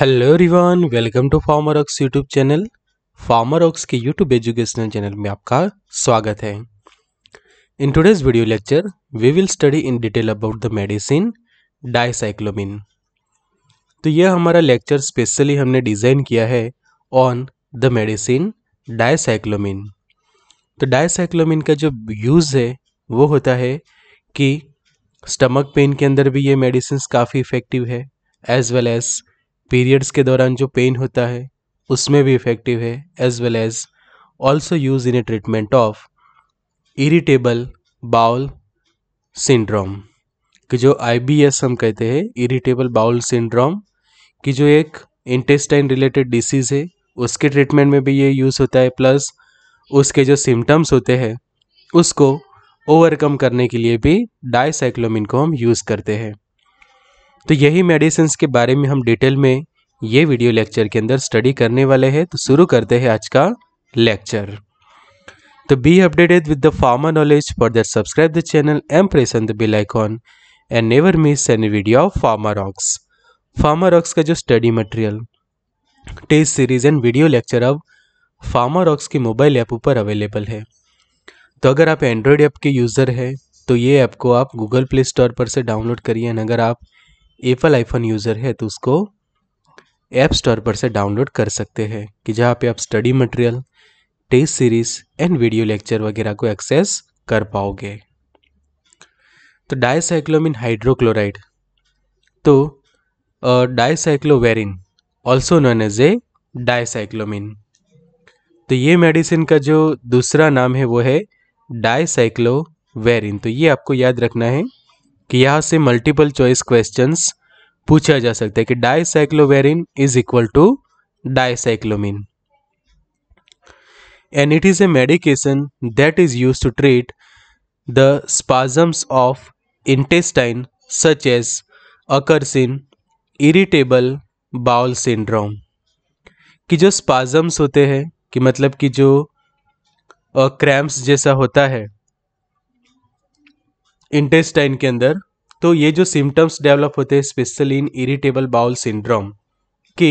Hello रिवान welcome to Pharma Rocks YouTube channel Pharma Rocks के YouTube educational channel में आपका स्वागत है in today's video lecture we will study in detail about the medicine dicyclomine तो यह हमारा लेक्चर स्पेशली हमने डिज़ाइन किया है ऑन द मेडिसिन डाइसाइक्लोमिन तो डाइसाइक्लोमिन का जो यूज़ है वो होता है कि स्टमक पेन के अंदर भी ये मेडिसिन काफ़ी इफ़ेक्टिव है एज वेल एज़ पीरियड्स के दौरान जो पेन होता है उसमें भी इफेक्टिव है as well as also use in a treatment of irritable bowel syndrome कि जो आई हम कहते हैं इरिटेबल बाउल सिंड्रोम कि जो एक इंटेस्टाइन रिलेटेड डिसीज़ है उसके ट्रीटमेंट में भी ये यूज़ होता है प्लस उसके जो सिम्टम्स होते हैं उसको ओवरकम करने के लिए भी डाइसाइक्लोमिन को हम यूज़ करते हैं तो यही मेडिसिन के बारे में हम डिटेल में ये वीडियो लेक्चर के अंदर स्टडी करने वाले हैं तो शुरू करते हैं आज का लेक्चर तो be updated with the pharma knowledge for that subscribe the channel and press the bell icon and never miss any video of Pharma Rocks Pharma Rocks का जो study material test series and video lecture अब Pharma Rocks की mobile app ऊपर available है तो अगर आप Android app के यूज़र हैं तो ये ऐप को आप गूगल प्ले स्टोर पर से डाउनलोड करिए अगर आप एप्पल आईफोन यूज़र है तो उसको ऐप स्टोर पर से डाउनलोड कर सकते हैं कि जहाँ पे आप study material test series and video lecture वगैरह को एक्सेस कर पाओगे तो डायसाइक्लोमिन हाइड्रोक्लोराइड तो dicycloverine also known as a dicyclomine तो ये मेडिसिन का जो दूसरा नाम है वो है डायसाइक्लोवेरिन तो ये आपको याद रखना है कि यहाँ से मल्टीपल चॉइस क्वेश्चंस पूछा जा सकता है कि dicycloverine is equal to dicyclomine and it is a medication that is use to treat the spasms of intestine such as occurs in irritable bowel syndrome कि जो स्पाजम्स होते हैं कि मतलब कि जो क्रैम्प्स जैसा होता है इंटेस्टाइन के अंदर तो ये जो सिम्टम्स डेवलप होते हैं specially in irritable bowel syndrome कि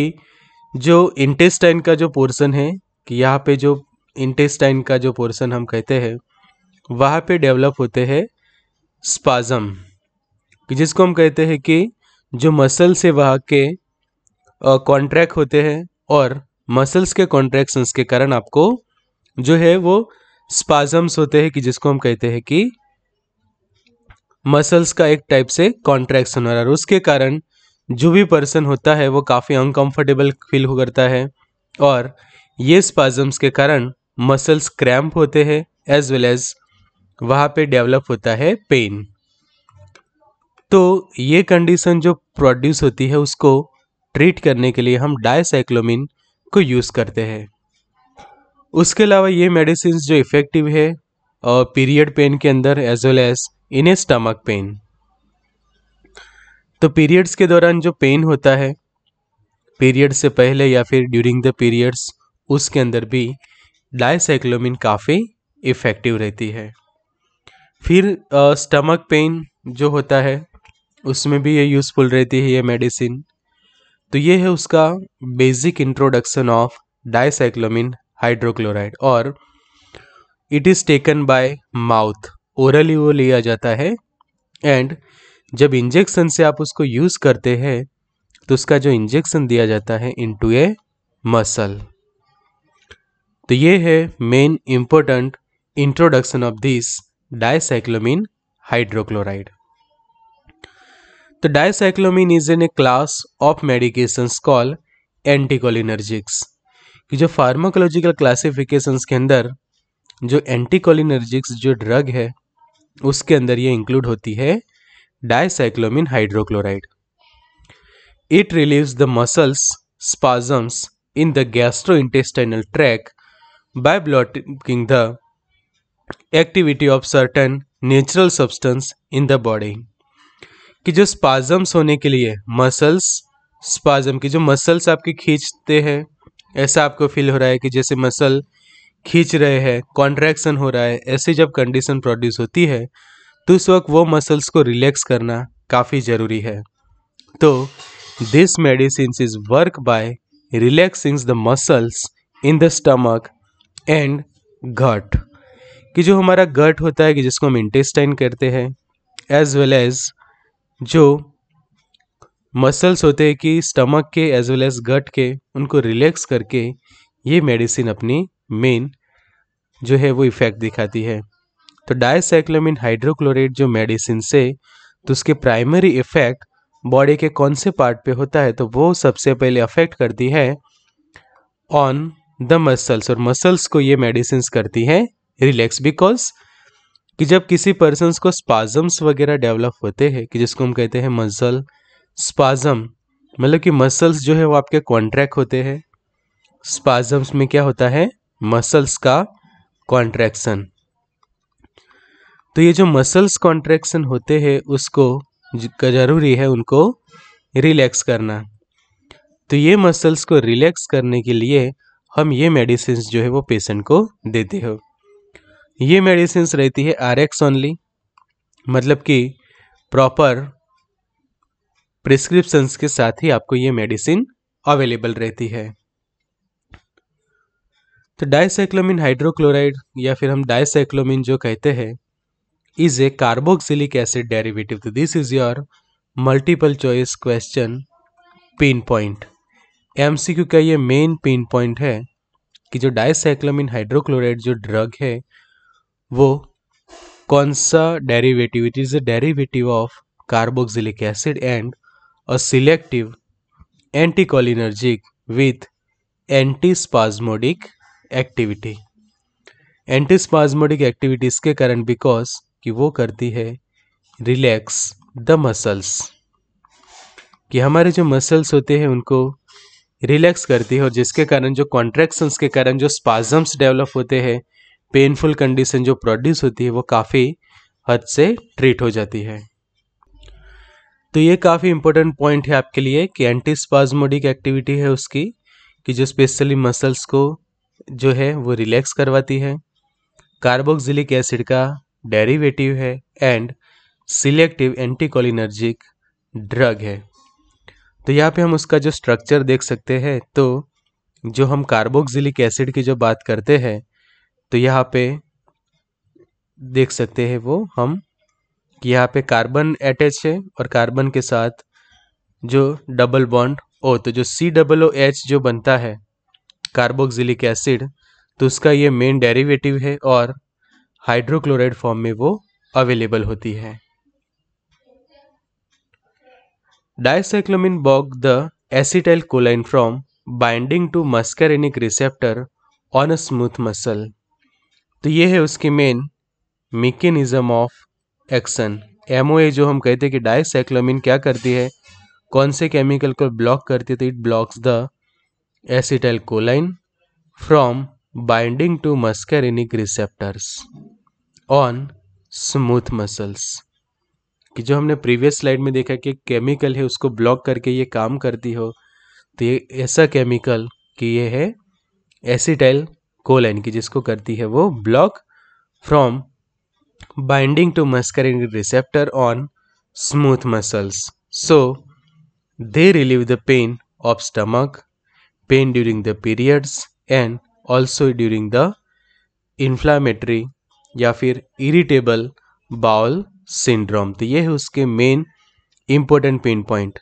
जो इंटेस्टाइन का जो पोर्सन है कि यहाँ पे जो इंटेस्टाइन का जो पोर्सन हम कहते हैं वहाँ पे डेवलप होते हैं स्पाजम जिसको हम कहते हैं कि जो मसल से वहाँ के कॉन्ट्रैक्ट होते हैं और मसल्स के कॉन्ट्रैक्शंस के कारण आपको जो है वो स्पाजम्स होते हैं कि जिसको हम कहते हैं कि मसल्स का एक टाइप से कॉन्ट्रैक्शन हो रहा है उसके कारण जो भी पर्सन होता है वो काफ़ी अनकंफर्टेबल फील हो करता है और ये स्पाजम्स के कारण मसल्स क्रैम्प होते हैं एज वेल एज वहाँ पे डेवलप होता है पेन तो ये कंडीशन जो प्रोड्यूस होती है उसको ट्रीट करने के लिए हम डायसाइक्लोमिन को यूज़ करते हैं उसके अलावा ये मेडिसिन जो इफ़ेक्टिव है पीरियड पेन के अंदर as well as in a stomach pain तो पीरियड्स के दौरान जो पेन होता है पीरियड से पहले या फिर ड्यूरिंग द पीरियड्स उसके अंदर भी डायसाइक्लोमिन काफ़ी इफ़ेक्टिव रहती है फिर स्टमक पेन जो होता है उसमें भी ये यूज़फुल रहती है ये मेडिसिन तो ये है उसका basic introduction of dicyclomine hydrochloride और it is taken by mouth orally वो लिया जाता है एंड जब इंजेक्शन से आप उसको यूज़ करते हैं तो उसका जो इंजेक्शन दिया जाता है इनटू ए मसल तो ये है main important introduction of this dicyclomine hydrochloride तो dicyclomine is in a class of medications call anticholinergics कि जो फार्माकोलॉजिकल क्लासिफिकेशंस के अंदर जो एंटीकोलिनर्जिक्स जो ड्रग है उसके अंदर ये इंक्लूड होती है dicyclomine hydrochloride it relieves the muscles spasms in the gastrointestinal tract by blocking the activity of certain natural substance in the body कि जो स्पाजम्स होने के लिए मसल्स स्पाजम की जो मसल्स आपकी खींचते हैं ऐसा आपको फील हो रहा है कि जैसे मसल खींच रहे हैं कॉन्ट्रैक्शन हो रहा है ऐसे जब कंडीशन प्रोड्यूस होती है तो उस वक्त वो मसल्स को रिलैक्स करना काफ़ी ज़रूरी है तो this medicine is work by relaxings the muscles in the stomach and gut कि जो हमारा गट होता है कि जिसको हम इंटेस्टाइन करते हैं एज वेल एज जो मसल्स होते हैं कि स्टमक के एज वेल एज गट के उनको रिलैक्स करके ये मेडिसिन अपनी मेन जो है वो इफ़ेक्ट दिखाती है तो डायसाइक्लोमिन हाइड्रोक्लोरेट जो मेडिसिन से तो उसके प्राइमरी इफ़ेक्ट बॉडी के कौन से पार्ट पे होता है तो वो सबसे पहले अफेक्ट करती है ऑन द मसल्स और मसल्स को ये मेडिसिन करती है रिलैक्स बिकॉज कि जब किसी पर्सन को स्पाजम्स वगैरह डेवलप होते हैं कि जिसको हम कहते हैं मसल स्पाजम मतलब कि मसल्स जो है वो आपके कॉन्ट्रैक्ट होते हैं स्पाजम्स में क्या होता है मसल्स का कॉन्ट्रैक्शन तो ये जो मसल्स कॉन्ट्रैक्शन होते हैं उसको ज़रूरी है उनको रिलैक्स करना तो ये मसल्स को रिलैक्स करने के लिए हम ये मेडिसिन जो है वो पेशेंट को देते हो ये मेडिसिन रहती है आर एक्स ओनली मतलब कि प्रॉपर प्रिस्क्रिप्शंस के साथ ही आपको ये मेडिसिन अवेलेबल रहती है तो डाइसाइक्लोमिन हाइड्रोक्लोराइड या फिर हम डाइसाइक्लोमिन जो कहते हैं is a carboxylic acid derivative तो this is your multiple choice question pin point Q का ये मेन पिन पॉइंट है कि जो डाइसाइक्लोमिन हाइड्रोक्लोराइड जो ड्रग है वो कौन सा derivative it is a derivative of carboxylic acid and a selective anticholinergic with anti spasmodic activity spasmodic activity इसके कारण बिकॉज कि वो करती है रिलैक्स द मसल्स कि हमारे जो मसल्स होते हैं उनको रिलैक्स करती है और जिसके कारण जो कॉन्ट्रैक्शंस के कारण जो स्पाजम्स डेवलप होते हैं पेनफुल कंडीशन जो प्रोड्यूस होती है वो काफ़ी हद से ट्रीट हो जाती है तो ये काफ़ी इंपॉर्टेंट पॉइंट है आपके लिए कि एंटी स्पाजमोडिक एक्टिविटी है उसकी कि जो स्पेशली मसल्स को जो है वो रिलैक्स करवाती है कार्बोक्सिलिक एसिड का डेरिवेटिव है एंड सिलेक्टिव एंटीकोलिनर्जिक ड्रग है तो यहाँ पे हम उसका जो स्ट्रक्चर देख सकते हैं तो जो हम कार्बोक्सिलिक एसिड की जो बात करते हैं तो यहाँ पे देख सकते हैं वो हम कि यहाँ पे कार्बन अटैच है और कार्बन के साथ जो डबल बॉन्ड ओ तो जो सी डबल ओ एच जो बनता है कार्बोक्सिलिक एसिड तो उसका ये मेन डेरिवेटिव है और हाइड्रोक्लोराइड फॉर्म में वो अवेलेबल होती है dicyclomine blocks the acetylcholine from binding to muscarinic receptor on a smooth muscle तो ये है उसकी main mechanism of action MOA जो हम कहते हैं कि डायसाइक्लोमिन क्या करती है कौन से केमिकल को ब्लॉक करती है तो it blocks the acetylcholine from binding to muscarinic receptors on smooth muscles कि जो हमने प्रीवियस स्लाइड में देखा कि केमिकल है उसको ब्लॉक करके ये काम करती हो तो ये ऐसा केमिकल कि ये है एसिटाइल कोलाइन की जिसको करती है वो block from binding to muscarine receptor on smooth muscles so they relieve the pain of stomach pain during the periods and also during the inflammatory या फिर irritable बाउल सिंड्रोम तो ये है उसके मेन important पेन पॉइंट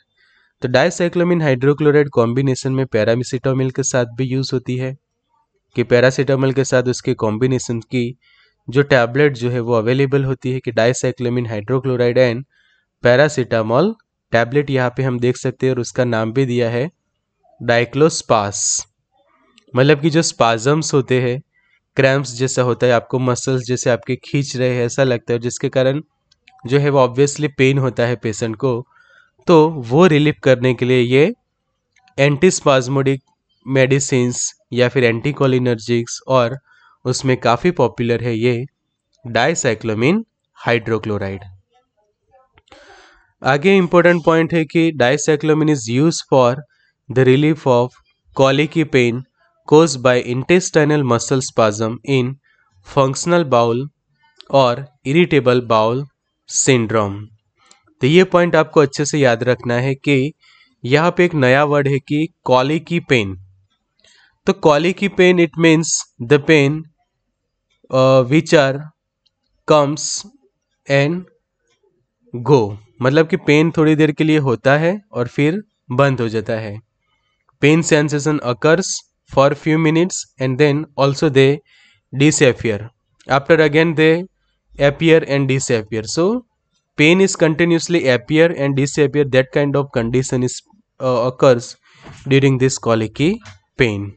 तो dicyclomine hydrochloride combination में paracetamol के साथ भी यूज़ होती है कि पैरासीटामिल के साथ उसके कॉम्बिनेशन की जो टैबलेट जो है वो अवेलेबल होती है कि dicyclomine hydrochloride and paracetamol tablet यहाँ पे हम देख सकते हैं और उसका नाम भी दिया है डाइक्लोस्पास मतलब कि जो स्पाजम्स होते हैं क्रैम्प्स जैसा होता है आपको मसल्स जैसे आपके खींच रहे हैं ऐसा लगता है जिसके कारण जो है वो ऑब्वियसली पेन होता है पेशेंट को तो वो रिलीव करने के लिए ये एंटी स्पाजमोडिक मेडिसिन्स या फिर एंटीकोलिनर्जिक्स और उसमें काफ़ी पॉपुलर है ये डाइसाइक्लोमिन हाइड्रोक्लोराइड आगे इंपॉर्टेंट पॉइंट है कि dicyclomine is use for the relief of colicky pain caused by intestinal muscle spasm in functional bowel और irritable bowel syndrome तो ये पॉइंट आपको अच्छे से याद रखना है कि यहाँ पे एक नया वर्ड है कि कॉलिकी पेन तो colicky pain it means the pain which are comes and go मतलब कि पेन थोड़ी देर के लिए होता है और फिर बंद हो जाता है pain sensation occurs for few minutes and then also they disappear after again they appear and disappear so pain is continuously appear and disappear that kind of condition is uh, occurs during this colicky pain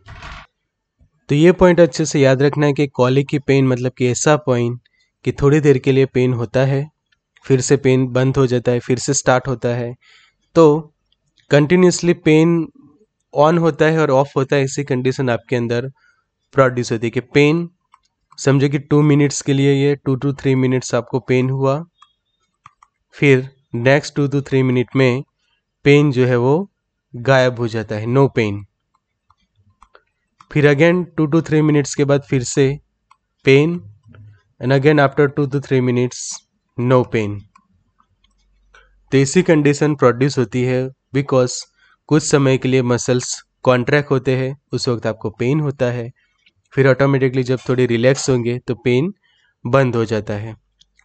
तो ये point अच्छे से याद रखना है कि colic की pen मतलब कि ऐसा पॉइंट कि थोड़ी देर के लिए पेन होता है फिर से पेन बंद हो जाता है फिर से स्टार्ट होता है तो कंटिन्यूसली पेन ऑन होता है और ऑफ होता है ऐसी कंडीशन आपके अंदर प्रोड्यूस होती है कि पेन समझे कि टू मिनट्स के लिए ये टू टू थ्री मिनट्स आपको पेन हुआ फिर next two two three minute में पेन जो है वो गायब हो जाता है नो पेन फिर again two two three minutes के बाद फिर से pain and again after two two three minutes no pain तो ऐसी कंडीशन प्रोड्यूस होती है बिकॉज कुछ समय के लिए मसल्स कॉन्ट्रैक्ट होते हैं उस वक्त आपको पेन होता है फिर ऑटोमेटिकली जब थोड़ी रिलैक्स होंगे तो पेन बंद हो जाता है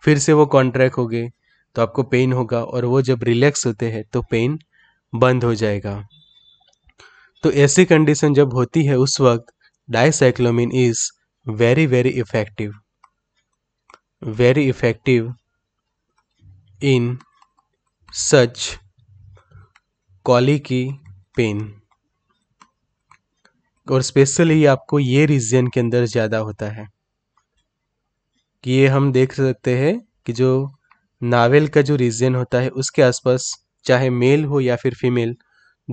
फिर से वो कॉन्ट्रैक्ट हो गए तो आपको पेन होगा और वो जब रिलैक्स होते हैं तो पेन बंद हो जाएगा तो ऐसी कंडीशन जब होती है उस वक्त dicyclomine is very very effective very effective in such colicky pain और स्पेशली आपको ये रीजन के अंदर ज़्यादा होता है कि ये हम देख सकते हैं कि जो नावेल का जो रीजन होता है उसके आसपास चाहे मेल हो या फिर फीमेल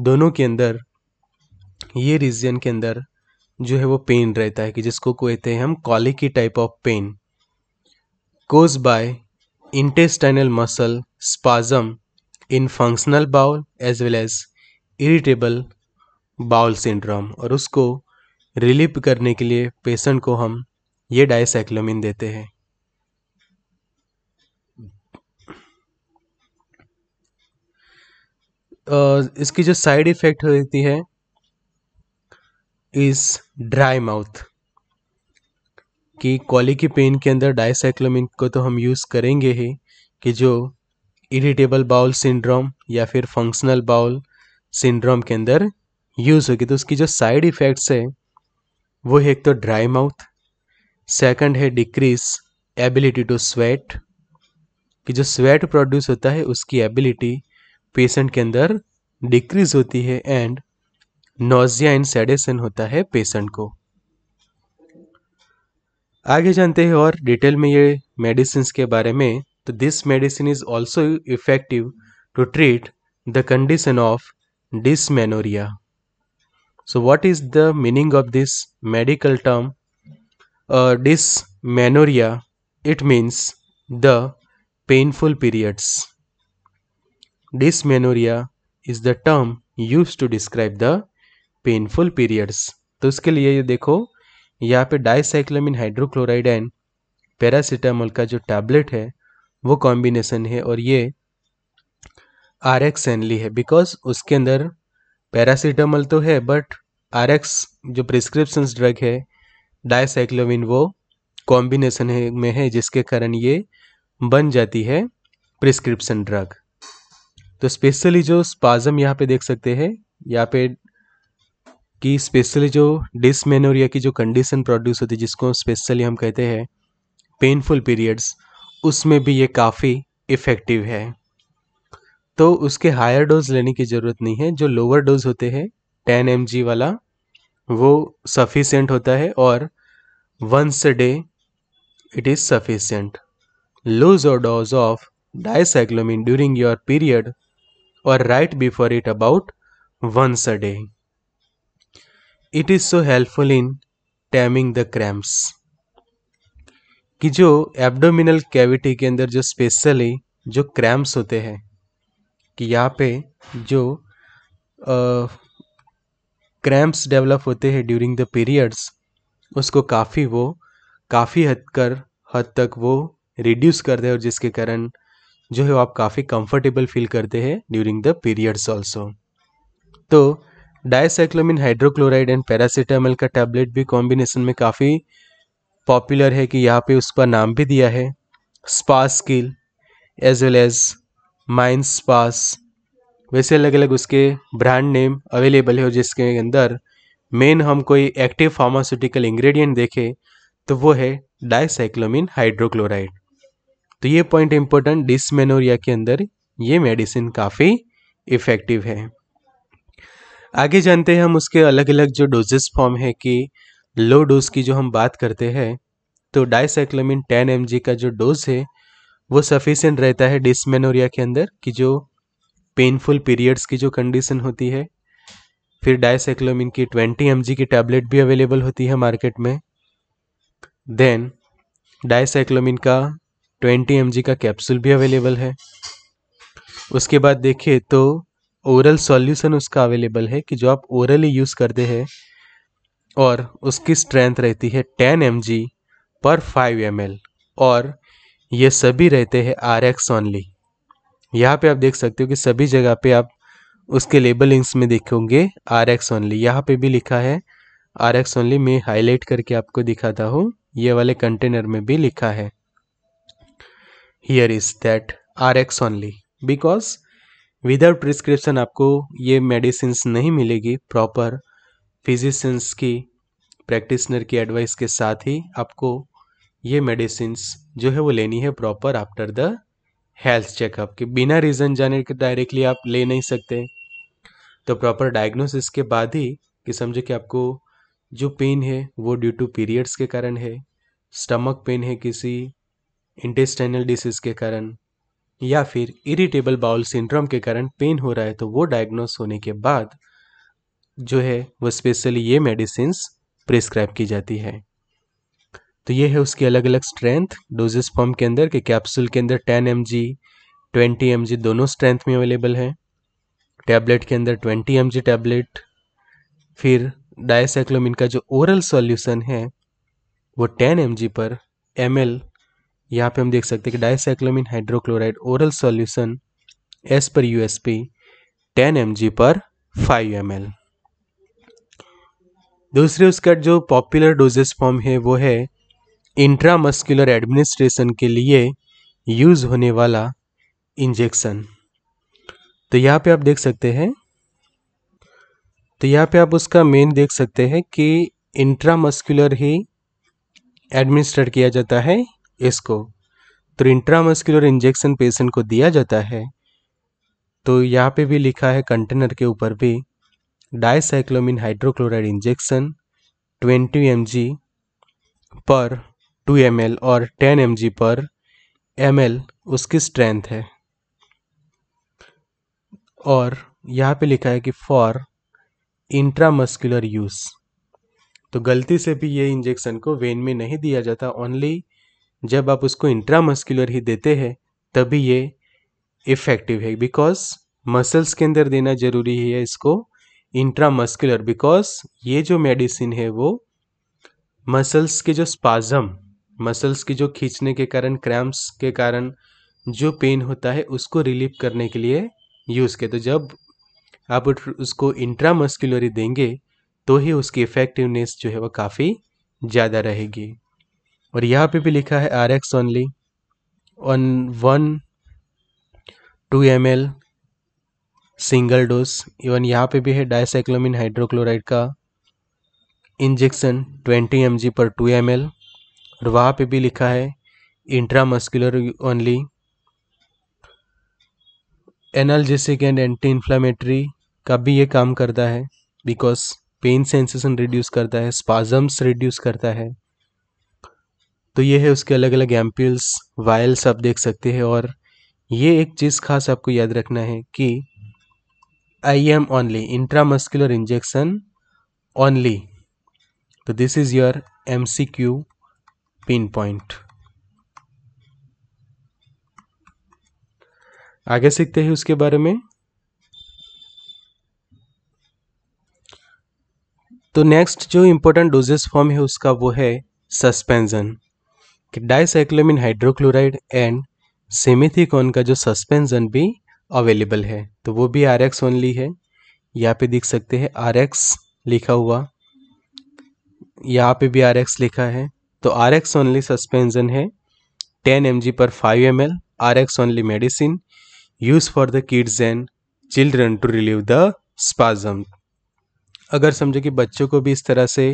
दोनों के अंदर ये रीजन के अंदर जो है वो पेन रहता है कि जिसको कहते हैं हम की type of pain cause by intestinal muscle spasm in functional bowel as well as irritable bowel syndrome और उसको रिलीव करने के लिए पेशेंट को हम ये डाइसाइक्लोमिन देते हैं इसकी जो साइड इफेक्ट होती है इस ड्राई माउथ कि कॉली की पेन के अंदर डाइसाइक्लोमिन को तो हम यूज़ करेंगे ही कि जो इरिटेबल बाउल सिंड्रोम या फिर फंक्शनल बाउल सिंड्रोम के अंदर यूज़ होगी तो उसकी जो साइड इफ़ेक्ट्स है वो है एक तो ड्राई माउथ सेकंड है डिक्रीज एबिलिटी टू स्वेट कि जो स्वेट प्रोड्यूस होता है उसकी एबिलिटी पेशेंट के अंदर डिक्रीज होती है एंड नोजिया इन सेडेशन होता है पेशेंट को आगे जानते हैं और डिटेल में ये मेडिसिन के बारे में this medicine is also effective to treat the condition of dysmenorrhea. So, what is the meaning of this medical term? Uh, dysmenorrhea, it means the painful periods. Dysmenorrhea is the term used to describe the painful periods. तो उसके लिए ये देखो यहाँ पे डाइसाइक्लामिन hydrochloride and paracetamol का जो tablet है वो कॉम्बिनेसन है और ये आर एक्स एनली है बिकॉज उसके अंदर पैरासीटामल तो है बट आर एक्स जो प्रिस्क्रिप्शन ड्रग है डायसाइक्लोविन वो कॉम्बिनेसन में है जिसके कारण ये बन जाती है प्रिस्क्रिप्शन ड्रग तो स्पेशली जो स्पाजम यहाँ पे देख सकते हैं यहाँ पे कि स्पेशली जो डिसमेनोरिया की जो कंडीशन प्रोड्यूस होती है जिसको स्पेशली हम कहते हैं पेनफुल पीरियड्स उसमें भी ये काफ़ी इफ़ेक्टिव है तो उसके हायर डोज लेने की ज़रूरत नहीं है जो लोअर डोज होते हैं टेन एम वाला वो सफिशेंट होता है और once a day it is sufficient loose और dose of dicyclomine during your period और right before it about once a day it is so helpful in taming the cramps कि जो abdominal cavity के अंदर जो स्पेशली जो cramps होते हैं कि यहाँ पे जो क्रैम्प्स डेवलप होते हैं ड्यूरिंग द पीरियड्स उसको काफ़ी वो काफ़ी हद कर हद तक वो रिड्यूस करते हैं और जिसके कारण जो है वो आप काफ़ी कंफर्टेबल फील करते हैं ड्यूरिंग द पीरियड्स ऑल्सो तो डायसाइक्लोमिन हाइड्रोक्लोराइड एंड पैरासीटामल का टैबलेट भी कॉम्बिनेशन में काफ़ी पॉपुलर है कि यहाँ पे उसका नाम भी दिया है स्पा स्किल एज वेल एज माइंड स्पास वैसे अलग अलग उसके ब्रांड नेम अवेलेबल है और जिसके अंदर मेन हम कोई एक्टिव फार्मास्यूटिकल इंग्रेडिएंट देखें तो वो है डाइसाइक्लोमिन हाइड्रोक्लोराइड तो ये पॉइंट इंपॉर्टेंट डिसमेनोरिया के अंदर ये मेडिसिन काफ़ी इफ़ेक्टिव है आगे जानते हैं हम उसके अलग अलग जो डोजेस फॉर्म है कि लो डोज की जो हम बात करते हैं तो डाइसाइक्लोमिन टेन एम का जो डोज है वो सफिशेंट रहता है डिसमेनोरिया के अंदर कि जो पेनफुल पीरियड्स की जो कंडीशन होती है फिर डाइसाइक्लोमिन की ट्वेंटी एम की टैबलेट भी अवेलेबल होती है मार्केट में देन डाइसाइक्लोमिन का ट्वेंटी एम का कैप्सूल भी अवेलेबल है उसके बाद देखिए तो ओरल सॉल्यूशन उसका अवेलेबल है कि जो आप ओरली यूज़ करते हैं और उसकी स्ट्रेंथ रहती है टेन एम पर फाइव एम और ये सभी रहते हैं आर एक्स ऑनली यहाँ पे आप देख सकते हो कि सभी जगह पे आप उसके लेबलिंग्स में देखोगे आर एक्स ओनली यहाँ पे भी लिखा है आर एक्स ओनली मैं हाईलाइट करके आपको दिखाता हूँ ये वाले कंटेनर में भी लिखा है here is that R X only because without prescription आपको ये मेडिसिन नहीं मिलेगी प्रॉपर फिजिशंस की प्रैक्टिसनर की एडवाइस के साथ ही आपको ये मेडिसिन जो है वो लेनी है proper after the health checkup के बिना रीज़न जाने के डायरेक्टली आप ले नहीं सकते तो प्रॉपर डायग्नोसिस के बाद ही कि समझो कि आपको जो पेन है वो ड्यू टू पीरियड्स के कारण है स्टमक पेन है किसी इंटेस्टाइनल डिसीज़ के कारण या फिर इरिटेबल बाउल सिंड्रोम के कारण पेन हो रहा है तो वो डायग्नोस होने के बाद जो है वो स्पेशली ये मेडिसिन प्रिस्क्राइब की जाती है तो ये है उसकी अलग अलग स्ट्रेंथ डोजेस फॉर्म के अंदर के कैप्सूल के अंदर ten M G twenty M G दोनों स्ट्रेंथ में अवेलेबल है टैबलेट के अंदर ट्वेंटी एम जी टैबलेट फिर डायसाइक्लोमिन का जो ओरल सॉल्यूशन है वो टेन एम जी पर एम एल यहाँ पर हम देख सकते हैं कि dicyclomine hydrochloride oral solution S per U S P ten M G per five M L दूसरे उसका जो पॉपुलर डोजेस फॉर्म है वो है इंट्रामस्कुलर एडमिनिस्ट्रेशन के लिए यूज़ होने वाला इंजेक्शन तो यहाँ पे आप देख सकते हैं तो यहाँ पे आप उसका मेन देख सकते हैं कि इंट्रामस्कुलर ही एडमिनिस्ट्रेट किया जाता है इसको तो इंट्रामस्कुलर इंजेक्शन पेशेंट को दिया जाता है तो यहाँ पे भी लिखा है कंटेनर के ऊपर भी डायसाइक्लोमिन hydrochloride injection 20 M per 2 M और 10 एम पर एम उसकी स्ट्रेंथ है और यहाँ पे लिखा है कि फॉर इंट्रामस्कुलर यूज़ तो गलती से भी ये इंजेक्शन को वेन में नहीं दिया जाता ओनली जब आप उसको इंट्रामस्कुलर ही देते हैं तभी ये इफ़ेक्टिव है बिकॉज मसल्स के अंदर देना ज़रूरी है इसको इंट्रामस्कुलर बिकॉज ये जो मेडिसिन है वो मसल्स के जो स्पाजम मसल्स के जो खींचने के कारण क्रैम्प्स के कारण जो पेन होता है उसको रिलीव करने के लिए यूज़ किया तो जब आप उसको इंट्रामस्कुलरी देंगे तो ही उसकी इफ़ेक्टिवनेस जो है वो काफ़ी ज़्यादा रहेगी और यहाँ पे भी लिखा है R X only on one two M L single dose even यहाँ पे भी है डायसाइक्लोमिन हाइड्रोक्लोराइड का इंजेक्शन 20 एम पर 2 एम और वहाँ पे भी लिखा है intramuscular only analgesic and anti inflammatory का भी ये काम करता है बिकॉज पेन सेंसेशन रिड्यूस करता है स्पाजम्स रिड्यूस करता है तो ये है उसके अलग अलग एम्प्यूल्स वायल्स आप देख सकते हैं और ये एक चीज़ खास आपको याद रखना है कि IM only, intramuscular injection only. So this is your MCQ pinpoint. आगे सीखते हैं उसके बारे में तो नेक्स्ट जो इंपॉर्टेंट डोजेस फॉर्म है उसका वो है suspension dicyclomine hydrochloride and simethicone का जो सस्पेंजन भी अवेलेबल है तो वो भी आर एक्स ओनली है यहाँ पे देख सकते हैं आर एक्स लिखा हुआ यहाँ पे भी आर एक्स लिखा है तो आर एक्स ओनली सस्पेंजन है ten M G per five M L R X only medicine use for the kids and children to relieve the spasm अगर समझो कि बच्चों को भी इस तरह से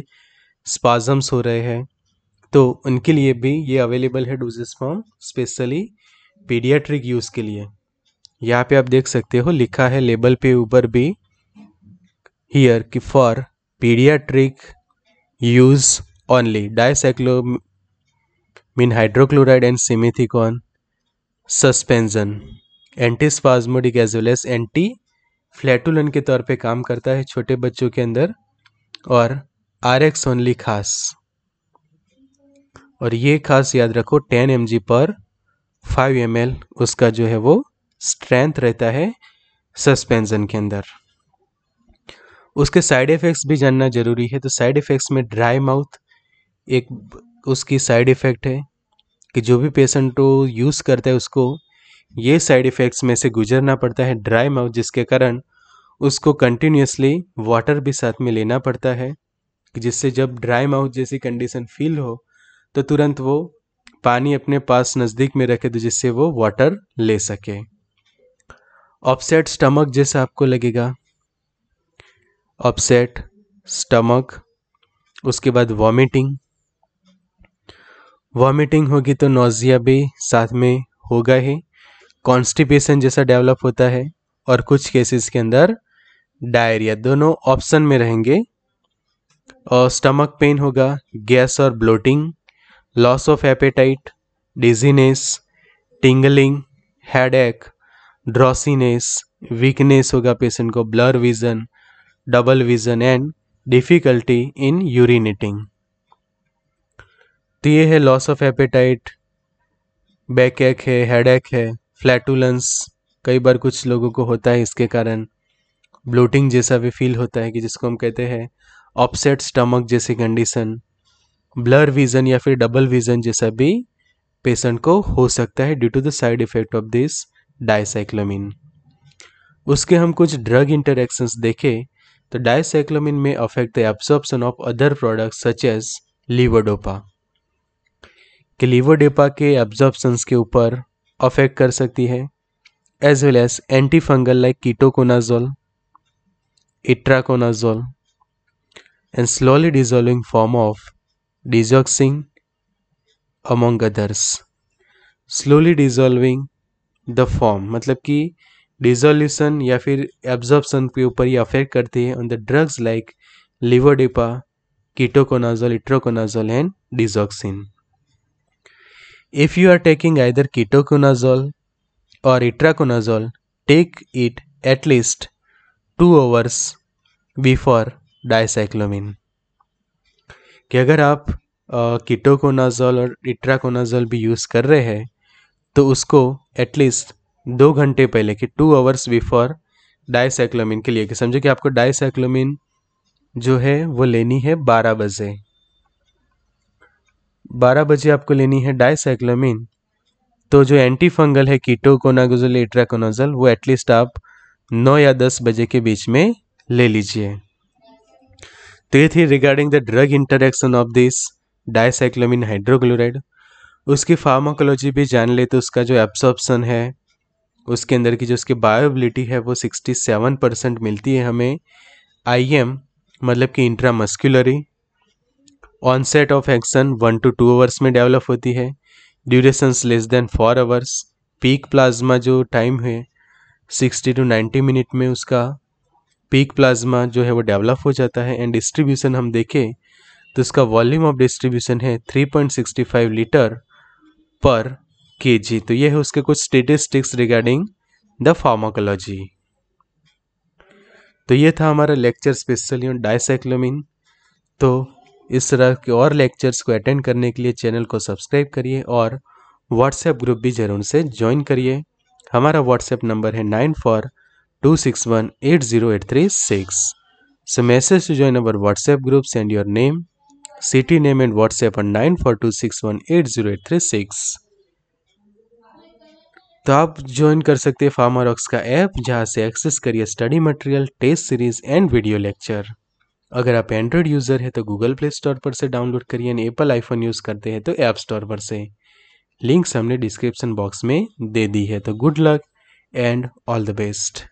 स्पाजम्स हो रहे हैं तो उनके लिए भी ये अवेलेबल है doses form specially paediatric use के लिए यहाँ पे आप देख सकते हो लिखा है लेबल पे ऊपर भी हियर कि for paediatric use only mean hydrochloride and simethicone suspension anti spasmodic as well as anti flatulent के तौर पे काम करता है छोटे बच्चों के अंदर और आर एक्स ओनली खास और ये खास याद रखो 10 एम पर 5 एम उसका जो है वो स्ट्रेंथ रहता है सस्पेंशन के अंदर उसके साइड इफ़ेक्ट्स भी जानना ज़रूरी है तो साइड इफ़ेक्ट्स में ड्राई माउथ एक उसकी साइड इफ़ेक्ट है कि जो भी पेशेंट वो यूज़ करता है उसको ये साइड इफ़ेक्ट्स में से गुजरना पड़ता है ड्राई माउथ जिसके कारण उसको कंटिन्यूसली वाटर भी साथ में लेना पड़ता है कि जिससे जब ड्राई माउथ जैसी कंडीशन फील हो तो तुरंत वो पानी अपने पास नज़दीक में रखे तो जिससे वो वाटर ले सके ऑफसेट स्टमक जैसा आपको लगेगा ऑपसेट स्टमक उसके बाद वॉमिटिंग वॉमिटिंग होगी तो नोजिया भी साथ में होगा ही कॉन्स्टिपेशन जैसा डेवलप होता है और कुछ केसेस के अंदर डायरिया दोनों ऑप्शन में रहेंगे और स्टमक पेन होगा गैस और bloating loss of appetite dizziness tingling headache drowsiness weakness होगा पेशेंट को blur vision double vision and difficulty in urinating तो ये है लॉस ऑफ एपेटाइट बैक एक है हेड एक है फ्लैटुलेंस कई बार कुछ लोगों को होता है इसके कारण ब्लोटिंग जैसा भी फील होता है कि जिसको हम कहते हैं ऑपसेट स्टमक जैसी कंडीशन ब्लर विजन या फिर डबल विजन जैसा भी पेशेंट को हो सकता है due to the side effect of this dicyclomine उसके हम कुछ ड्रग इंटरेक्शंस देखें तो डाइसाइक्लोमिन में affect the absorption of other products such as levodopa कि लिवोडोपा के एब्जॉर्बशंस के ऊपर अफेक्ट कर सकती है as well as anti fungal like ketoconazole itraconazole and slowly dissolving form of digoxin among others slowly dissolving the form मतलब कि dissolution या फिर एब्जॉर्बसन के ऊपर ये अफेक्ट करती है on the drugs like levodopa ketoconazole itraconazole and digoxin if you are taking either ketoconazole और itraconazole take it at least two 2 before dicyclomine कि अगर आप कीटोकोनाजोल और इट्राकोनाजोल भी यूज़ कर रहे हैं तो उसको एटलीस्ट दो घंटे पहले कि टू आवर्स बिफोर डाइसाइक्लोमिन के लिए कि समझो कि आपको डाइसाइक्लोमिन जो है वो लेनी है बारह बजे बारह बजे आपको लेनी है डाइसाइक्लोमिन तो जो एंटी फंगल है कीटोकोनागोजल इट्राकोनाजल वो एटलीस्ट आप नौ या दस बजे के बीच में ले लीजिए तो ये थी regarding the drug interaction of this dicyclomine hydrochloride उसकी फार्माकोलॉजी भी जान ले तो उसका जो एब्सॉर्बसन है उसके अंदर की जो उसकी बायोबिलिटी है वो 67 परसेंट मिलती है हमें आईएम मतलब कि intramuscularly onset of action one two two hours में डेवलप होती है durations less than four hours peak plasma जो टाइम है सिक्सटी टू नाइन्टी मिनट में उसका पीक प्लाज्मा जो है वो डेवलप हो जाता है एंड डिस्ट्रीब्यूशन हम देखें तो इसका वॉल्यूम ऑफ डिस्ट्रीब्यूशन है 3.65 लीटर पर जी तो ये है उसके कुछ स्टेटिस्टिक्स रिगार्डिंग द फार्माकोलॉजी तो ये था हमारा लेक्चर स्पेशली ऑन डाइसाइक्लोमिन तो इस तरह के और लेक्चर्स को अटेंड करने के लिए चैनल को सब्सक्राइब करिए और व्हाट्सएप ग्रुप भी ज़रूर से ज्वाइन करिए हमारा व्हाट्सएप नंबर है nine four two six one eight zero eight three six so message to join our WhatsApp group send your name city name and WhatsApp on nine four two six one eight zero eight three six तो आप join कर सकते हैं pharma Rocks का app जहाँ से access करिए study material test series and video lecture अगर आप एंड्रॉइड यूज़र है तो गूगल प्ले स्टोर पर से डाउनलोड करिए एंड एप्पल आईफोन यूज़ करते हैं तो ऐप स्टोर पर से लिंक्स हमने डिस्क्रिप्शन बॉक्स में दे दी है तो good luck and all the best